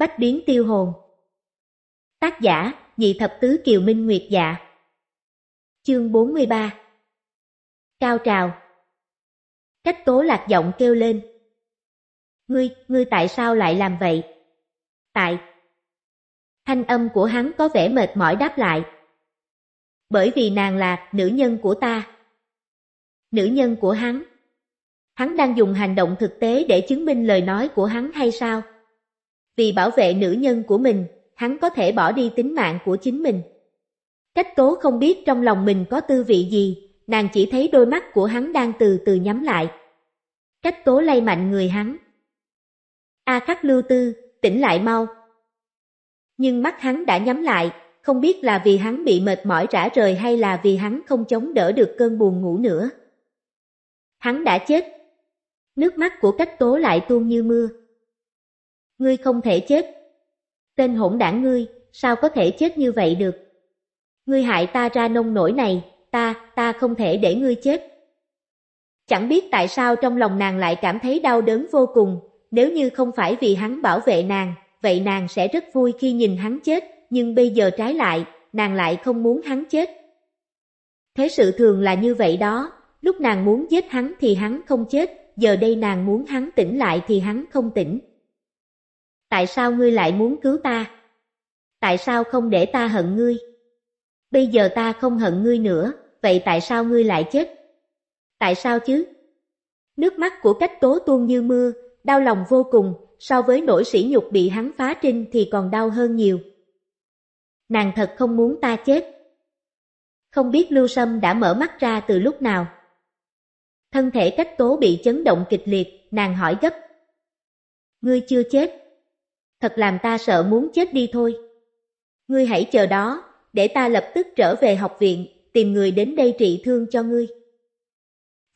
Bách biến tiêu hồn Tác giả, Nhị Thập Tứ Kiều Minh Nguyệt Dạ Chương 43 Cao trào Cách tố lạc giọng kêu lên Ngươi, ngươi tại sao lại làm vậy? Tại Thanh âm của hắn có vẻ mệt mỏi đáp lại Bởi vì nàng là nữ nhân của ta Nữ nhân của hắn Hắn đang dùng hành động thực tế để chứng minh lời nói của hắn hay sao? vì bảo vệ nữ nhân của mình, hắn có thể bỏ đi tính mạng của chính mình. Cách tố không biết trong lòng mình có tư vị gì, nàng chỉ thấy đôi mắt của hắn đang từ từ nhắm lại. Cách tố lay mạnh người hắn. A khắc lưu tư, tỉnh lại mau. Nhưng mắt hắn đã nhắm lại, không biết là vì hắn bị mệt mỏi rã rời hay là vì hắn không chống đỡ được cơn buồn ngủ nữa. Hắn đã chết. Nước mắt của cách tố lại tuôn như mưa. Ngươi không thể chết. Tên hỗn đảng ngươi, sao có thể chết như vậy được? Ngươi hại ta ra nông nổi này, ta, ta không thể để ngươi chết. Chẳng biết tại sao trong lòng nàng lại cảm thấy đau đớn vô cùng, nếu như không phải vì hắn bảo vệ nàng, vậy nàng sẽ rất vui khi nhìn hắn chết, nhưng bây giờ trái lại, nàng lại không muốn hắn chết. Thế sự thường là như vậy đó, lúc nàng muốn giết hắn thì hắn không chết, giờ đây nàng muốn hắn tỉnh lại thì hắn không tỉnh tại sao ngươi lại muốn cứu ta? Tại sao không để ta hận ngươi? Bây giờ ta không hận ngươi nữa, vậy tại sao ngươi lại chết? Tại sao chứ? Nước mắt của cách tố tuôn như mưa, đau lòng vô cùng, so với nỗi sỉ nhục bị hắn phá trinh thì còn đau hơn nhiều. Nàng thật không muốn ta chết. Không biết Lưu Sâm đã mở mắt ra từ lúc nào. Thân thể cách tố bị chấn động kịch liệt, nàng hỏi gấp. Ngươi chưa chết thật làm ta sợ muốn chết đi thôi. Ngươi hãy chờ đó, để ta lập tức trở về học viện, tìm người đến đây trị thương cho ngươi.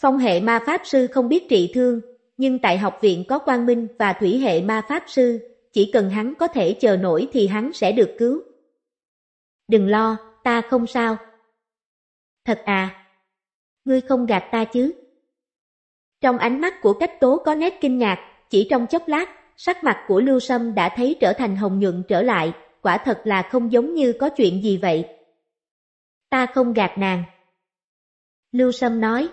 Phong hệ ma pháp sư không biết trị thương, nhưng tại học viện có Quang Minh và Thủy hệ ma pháp sư, chỉ cần hắn có thể chờ nổi thì hắn sẽ được cứu. Đừng lo, ta không sao. Thật à, ngươi không gạt ta chứ? Trong ánh mắt của cách tố có nét kinh ngạc, chỉ trong chốc lát sắc mặt của Lưu Sâm đã thấy trở thành hồng nhuận trở lại, quả thật là không giống như có chuyện gì vậy. Ta không gạt nàng. Lưu Sâm nói.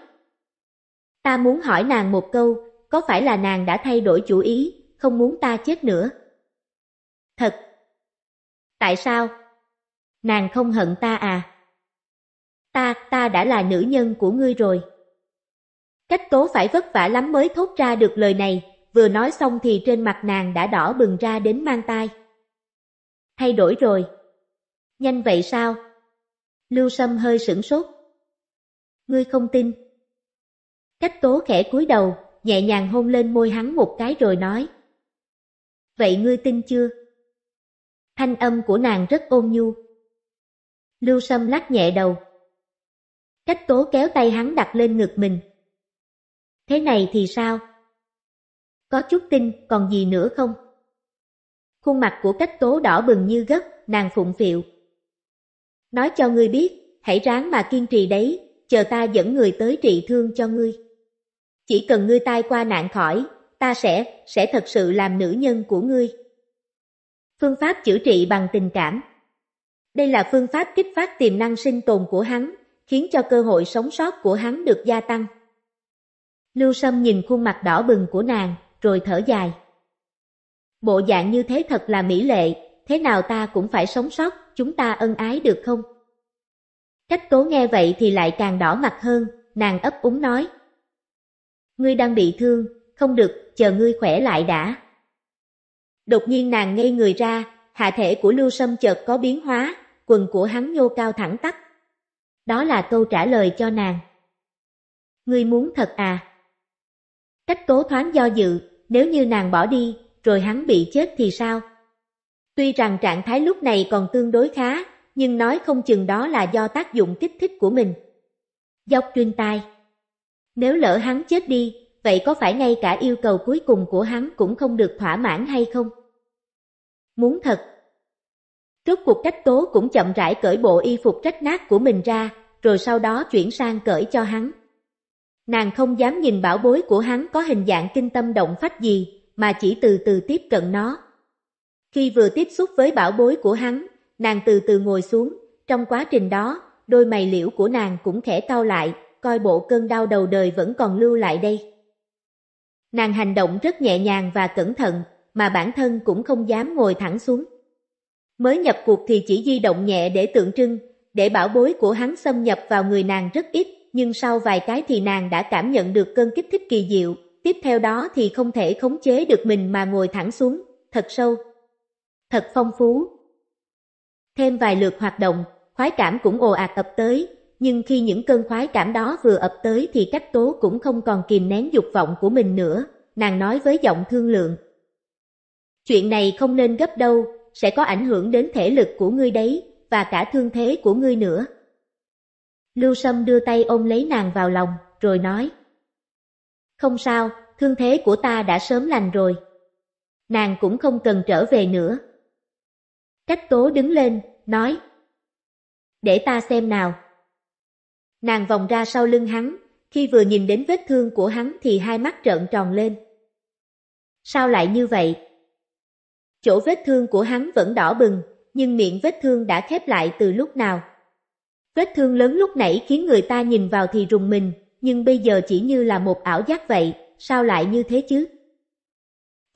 Ta muốn hỏi nàng một câu, có phải là nàng đã thay đổi chủ ý, không muốn ta chết nữa? Thật. Tại sao? Nàng không hận ta à? Ta, ta đã là nữ nhân của ngươi rồi. Cách tố phải vất vả lắm mới thốt ra được lời này, vừa nói xong thì trên mặt nàng đã đỏ bừng ra đến mang tai. Thay đổi rồi. Nhanh vậy sao? Lưu Sâm hơi sửng sốt. Ngươi không tin. Cách tố khẽ cúi đầu, nhẹ nhàng hôn lên môi hắn một cái rồi nói. Vậy ngươi tin chưa? Thanh âm của nàng rất ôn nhu. Lưu Sâm lắc nhẹ đầu. Cách tố kéo tay hắn đặt lên ngực mình. Thế này thì sao? Có chút tin còn gì nữa không? Khuôn mặt của cách tố đỏ bừng như gấc, nàng phụng phịu. Nói cho ngươi biết, hãy ráng mà kiên trì đấy, chờ ta dẫn người tới trị thương cho ngươi. Chỉ cần ngươi tai qua nạn khỏi, ta sẽ, sẽ thật sự làm nữ nhân của ngươi. Phương pháp chữa trị bằng tình cảm Đây là phương pháp kích phát tiềm năng sinh tồn của hắn, khiến cho cơ hội sống sót của hắn được gia tăng. Lưu Sâm nhìn khuôn mặt đỏ bừng của nàng, rồi thở dài. Bộ dạng như thế thật là mỹ lệ, thế nào ta cũng phải sống sót, chúng ta ân ái được không? Cách cố nghe vậy thì lại càng đỏ mặt hơn, nàng ấp úng nói. Ngươi đang bị thương, không được, chờ ngươi khỏe lại đã. Đột nhiên nàng ngây người ra, hạ thể của lưu sâm chợt có biến hóa, quần của hắn nhô cao thẳng tắp. Đó là câu trả lời cho nàng. Ngươi muốn thật à? Cách cố thoáng do dự, nếu như nàng bỏ đi, rồi hắn bị chết thì sao? Tuy rằng trạng thái lúc này còn tương đối khá, nhưng nói không chừng đó là do tác dụng kích thích của mình. Dọc truyền tai Nếu lỡ hắn chết đi, vậy có phải ngay cả yêu cầu cuối cùng của hắn cũng không được thỏa mãn hay không? Muốn thật Trước cuộc cách tố cũng chậm rãi cởi bộ y phục rách nát của mình ra, rồi sau đó chuyển sang cởi cho hắn. Nàng không dám nhìn bảo bối của hắn có hình dạng kinh tâm động phách gì, mà chỉ từ từ tiếp cận nó. Khi vừa tiếp xúc với bảo bối của hắn, nàng từ từ ngồi xuống, trong quá trình đó, đôi mày liễu của nàng cũng khẽ cau lại, coi bộ cơn đau đầu đời vẫn còn lưu lại đây. Nàng hành động rất nhẹ nhàng và cẩn thận, mà bản thân cũng không dám ngồi thẳng xuống. Mới nhập cuộc thì chỉ di động nhẹ để tượng trưng, để bảo bối của hắn xâm nhập vào người nàng rất ít, nhưng sau vài cái thì nàng đã cảm nhận được cơn kích thích kỳ diệu, tiếp theo đó thì không thể khống chế được mình mà ngồi thẳng xuống, thật sâu, thật phong phú. Thêm vài lượt hoạt động, khoái cảm cũng ồ ạt ập tới, nhưng khi những cơn khoái cảm đó vừa ập tới thì cách tố cũng không còn kìm nén dục vọng của mình nữa, nàng nói với giọng thương lượng. Chuyện này không nên gấp đâu, sẽ có ảnh hưởng đến thể lực của ngươi đấy, và cả thương thế của ngươi nữa. Lưu Sâm đưa tay ôm lấy nàng vào lòng, rồi nói. Không sao, thương thế của ta đã sớm lành rồi. Nàng cũng không cần trở về nữa. Cách tố đứng lên, nói. Để ta xem nào. Nàng vòng ra sau lưng hắn, khi vừa nhìn đến vết thương của hắn thì hai mắt trợn tròn lên. Sao lại như vậy? Chỗ vết thương của hắn vẫn đỏ bừng, nhưng miệng vết thương đã khép lại từ lúc nào. Vết thương lớn lúc nãy khiến người ta nhìn vào thì rùng mình, nhưng bây giờ chỉ như là một ảo giác vậy, sao lại như thế chứ?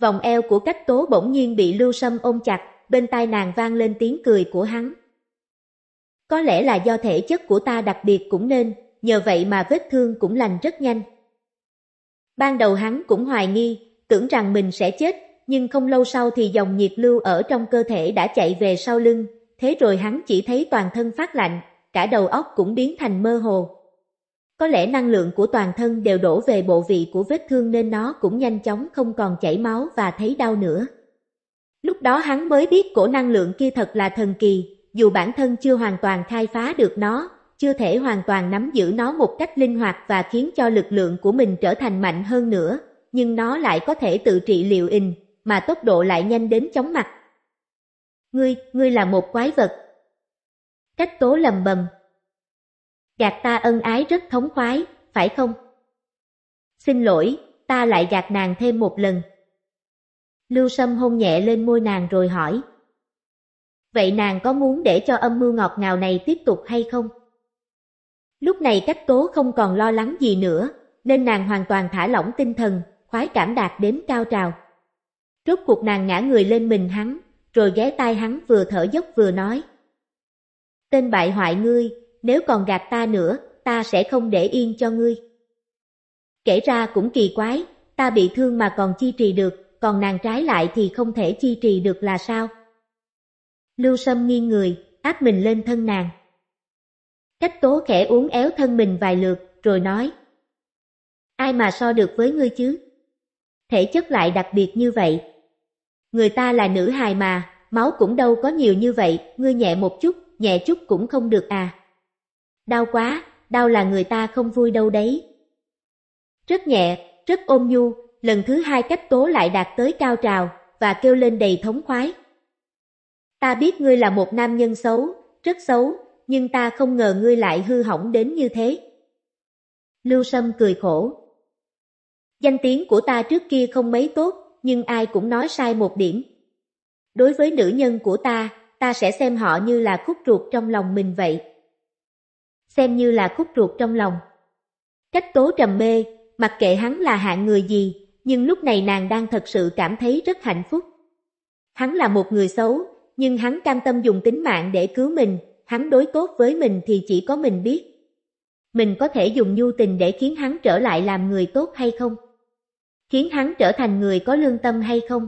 Vòng eo của cách tố bỗng nhiên bị lưu sâm ôm chặt, bên tai nàng vang lên tiếng cười của hắn. Có lẽ là do thể chất của ta đặc biệt cũng nên, nhờ vậy mà vết thương cũng lành rất nhanh. Ban đầu hắn cũng hoài nghi, tưởng rằng mình sẽ chết, nhưng không lâu sau thì dòng nhiệt lưu ở trong cơ thể đã chạy về sau lưng, thế rồi hắn chỉ thấy toàn thân phát lạnh, cả đầu óc cũng biến thành mơ hồ. Có lẽ năng lượng của toàn thân đều đổ về bộ vị của vết thương nên nó cũng nhanh chóng không còn chảy máu và thấy đau nữa. Lúc đó hắn mới biết cổ năng lượng kia thật là thần kỳ, dù bản thân chưa hoàn toàn khai phá được nó, chưa thể hoàn toàn nắm giữ nó một cách linh hoạt và khiến cho lực lượng của mình trở thành mạnh hơn nữa, nhưng nó lại có thể tự trị liệu in, mà tốc độ lại nhanh đến chóng mặt. Ngươi, ngươi là một quái vật, Cách tố lầm bầm. Gạt ta ân ái rất thống khoái, phải không? Xin lỗi, ta lại gạt nàng thêm một lần. Lưu Sâm hôn nhẹ lên môi nàng rồi hỏi. Vậy nàng có muốn để cho âm mưu ngọt ngào này tiếp tục hay không? Lúc này cách tố không còn lo lắng gì nữa, nên nàng hoàn toàn thả lỏng tinh thần, khoái cảm đạt đến cao trào. Rốt cuộc nàng ngã người lên mình hắn, rồi ghé tai hắn vừa thở dốc vừa nói tên bại hoại ngươi, nếu còn gạt ta nữa, ta sẽ không để yên cho ngươi. Kể ra cũng kỳ quái, ta bị thương mà còn chi trì được, còn nàng trái lại thì không thể chi trì được là sao? Lưu Sâm nghiêng người, áp mình lên thân nàng. Cách tố khẽ uốn éo thân mình vài lượt, rồi nói. Ai mà so được với ngươi chứ? Thể chất lại đặc biệt như vậy. Người ta là nữ hài mà, máu cũng đâu có nhiều như vậy, ngươi nhẹ một chút, nhẹ chút cũng không được à. Đau quá, đau là người ta không vui đâu đấy. Rất nhẹ, rất ôm nhu, lần thứ hai cách tố lại đạt tới cao trào, và kêu lên đầy thống khoái. Ta biết ngươi là một nam nhân xấu, rất xấu, nhưng ta không ngờ ngươi lại hư hỏng đến như thế. Lưu Sâm cười khổ. Danh tiếng của ta trước kia không mấy tốt, nhưng ai cũng nói sai một điểm. Đối với nữ nhân của ta, ta sẽ xem họ như là khúc ruột trong lòng mình vậy. Xem như là khúc ruột trong lòng. Cách tố trầm mê, mặc kệ hắn là hạng người gì, nhưng lúc này nàng đang thật sự cảm thấy rất hạnh phúc. Hắn là một người xấu, nhưng hắn cam tâm dùng tính mạng để cứu mình, hắn đối tốt với mình thì chỉ có mình biết. Mình có thể dùng nhu tình để khiến hắn trở lại làm người tốt hay không? Khiến hắn trở thành người có lương tâm hay không?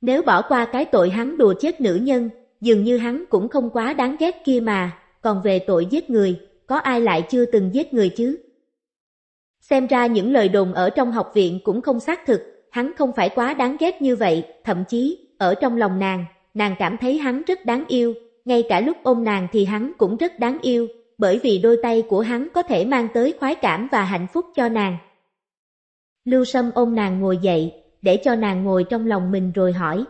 Nếu bỏ qua cái tội hắn đùa chết nữ nhân, dường như hắn cũng không quá đáng ghét kia mà, còn về tội giết người, có ai lại chưa từng giết người chứ? Xem ra những lời đồn ở trong học viện cũng không xác thực, hắn không phải quá đáng ghét như vậy, thậm chí, ở trong lòng nàng, nàng cảm thấy hắn rất đáng yêu, ngay cả lúc ôm nàng thì hắn cũng rất đáng yêu, bởi vì đôi tay của hắn có thể mang tới khoái cảm và hạnh phúc cho nàng. Lưu Sâm ôm nàng ngồi dậy, để cho nàng ngồi trong lòng mình rồi hỏi.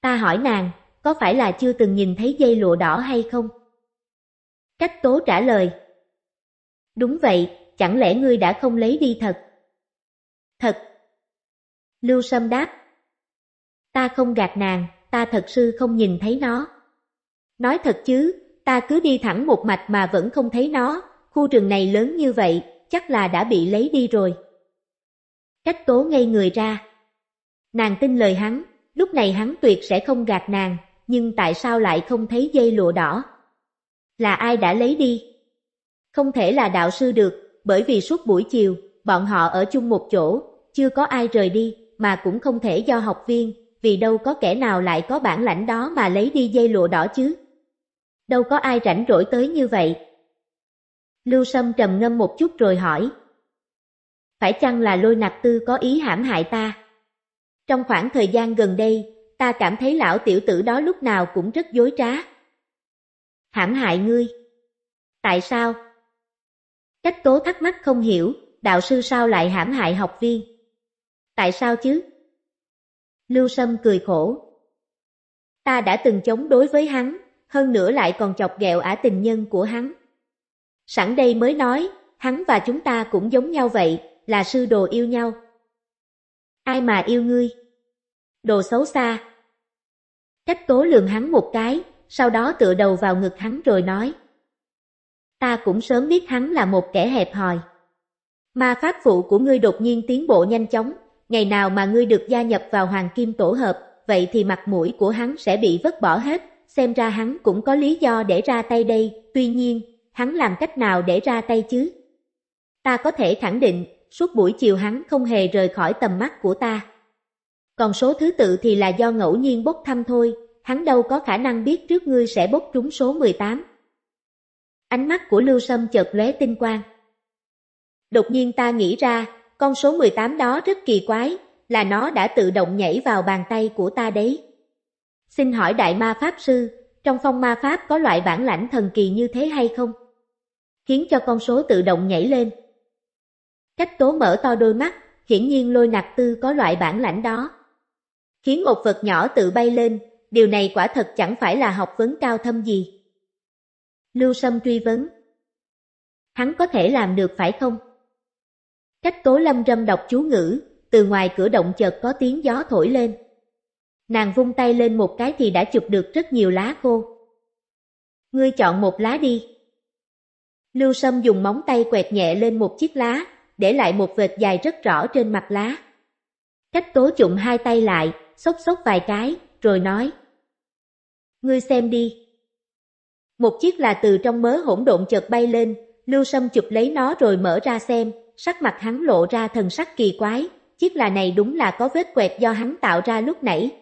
Ta hỏi nàng, có phải là chưa từng nhìn thấy dây lụa đỏ hay không? Cách tố trả lời Đúng vậy, chẳng lẽ ngươi đã không lấy đi thật? Thật Lưu Sâm đáp Ta không gạt nàng, ta thật sự không nhìn thấy nó Nói thật chứ, ta cứ đi thẳng một mạch mà vẫn không thấy nó Khu rừng này lớn như vậy, chắc là đã bị lấy đi rồi Cách tố ngây người ra Nàng tin lời hắn, lúc này hắn tuyệt sẽ không gạt nàng, nhưng tại sao lại không thấy dây lụa đỏ? Là ai đã lấy đi? Không thể là đạo sư được, bởi vì suốt buổi chiều, bọn họ ở chung một chỗ, chưa có ai rời đi, mà cũng không thể do học viên, vì đâu có kẻ nào lại có bản lãnh đó mà lấy đi dây lụa đỏ chứ. Đâu có ai rảnh rỗi tới như vậy. Lưu Sâm trầm ngâm một chút rồi hỏi. Phải chăng là lôi nạp tư có ý hãm hại ta? Trong khoảng thời gian gần đây, ta cảm thấy lão tiểu tử đó lúc nào cũng rất dối trá. Hãm hại ngươi. Tại sao? Cách tố thắc mắc không hiểu, đạo sư sao lại hãm hại học viên? Tại sao chứ? Lưu Sâm cười khổ. Ta đã từng chống đối với hắn, hơn nữa lại còn chọc ghẹo ả tình nhân của hắn. Sẵn đây mới nói, hắn và chúng ta cũng giống nhau vậy, là sư đồ yêu nhau. Ai mà yêu ngươi? đồ xấu xa. Cách tố lường hắn một cái, sau đó tựa đầu vào ngực hắn rồi nói. Ta cũng sớm biết hắn là một kẻ hẹp hòi. Ma pháp phụ của ngươi đột nhiên tiến bộ nhanh chóng, ngày nào mà ngươi được gia nhập vào hoàng kim tổ hợp, vậy thì mặt mũi của hắn sẽ bị vứt bỏ hết, xem ra hắn cũng có lý do để ra tay đây, tuy nhiên, hắn làm cách nào để ra tay chứ? Ta có thể khẳng định, suốt buổi chiều hắn không hề rời khỏi tầm mắt của ta. Còn số thứ tự thì là do ngẫu nhiên bốc thăm thôi, hắn đâu có khả năng biết trước ngươi sẽ bốc trúng số 18. Ánh mắt của Lưu Sâm chợt lóe tinh quang. Đột nhiên ta nghĩ ra, con số 18 đó rất kỳ quái, là nó đã tự động nhảy vào bàn tay của ta đấy. Xin hỏi Đại Ma Pháp Sư, trong phong ma Pháp có loại bản lãnh thần kỳ như thế hay không? Khiến cho con số tự động nhảy lên. Cách tố mở to đôi mắt, hiển nhiên lôi nặc tư có loại bản lãnh đó khiến một vật nhỏ tự bay lên, điều này quả thật chẳng phải là học vấn cao thâm gì. Lưu Sâm truy vấn. Hắn có thể làm được phải không? Cách cố lâm râm đọc chú ngữ, từ ngoài cửa động chợt có tiếng gió thổi lên. Nàng vung tay lên một cái thì đã chụp được rất nhiều lá khô. Ngươi chọn một lá đi. Lưu Sâm dùng móng tay quẹt nhẹ lên một chiếc lá, để lại một vệt dài rất rõ trên mặt lá. Cách tố chụm hai tay lại, xốc xốc vài cái, rồi nói. Ngươi xem đi. Một chiếc là từ trong mớ hỗn độn chợt bay lên, Lưu Sâm chụp lấy nó rồi mở ra xem, sắc mặt hắn lộ ra thần sắc kỳ quái, chiếc là này đúng là có vết quẹt do hắn tạo ra lúc nãy,